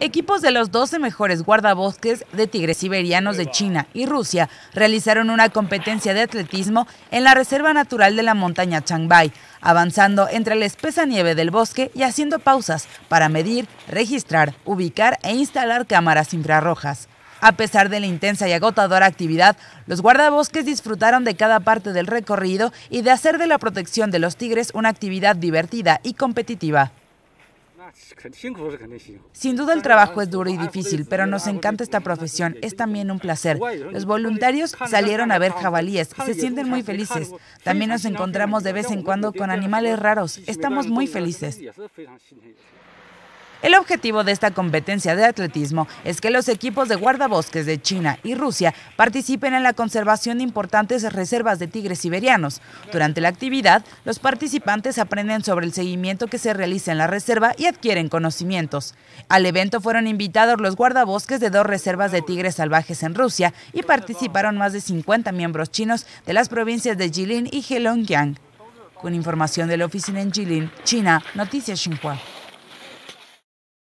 Equipos de los 12 mejores guardabosques de tigres siberianos de China y Rusia realizaron una competencia de atletismo en la Reserva Natural de la Montaña Changbai, avanzando entre la espesa nieve del bosque y haciendo pausas para medir, registrar, ubicar e instalar cámaras infrarrojas. A pesar de la intensa y agotadora actividad, los guardabosques disfrutaron de cada parte del recorrido y de hacer de la protección de los tigres una actividad divertida y competitiva. Sin duda el trabajo es duro y difícil, pero nos encanta esta profesión, es también un placer. Los voluntarios salieron a ver jabalíes, se sienten muy felices. También nos encontramos de vez en cuando con animales raros, estamos muy felices. El objetivo de esta competencia de atletismo es que los equipos de guardabosques de China y Rusia participen en la conservación de importantes reservas de tigres siberianos. Durante la actividad, los participantes aprenden sobre el seguimiento que se realiza en la reserva y adquieren conocimientos. Al evento fueron invitados los guardabosques de dos reservas de tigres salvajes en Rusia y participaron más de 50 miembros chinos de las provincias de Jilin y Heilongjiang. Con información de la oficina en Jilin, China, Noticias Xinhua.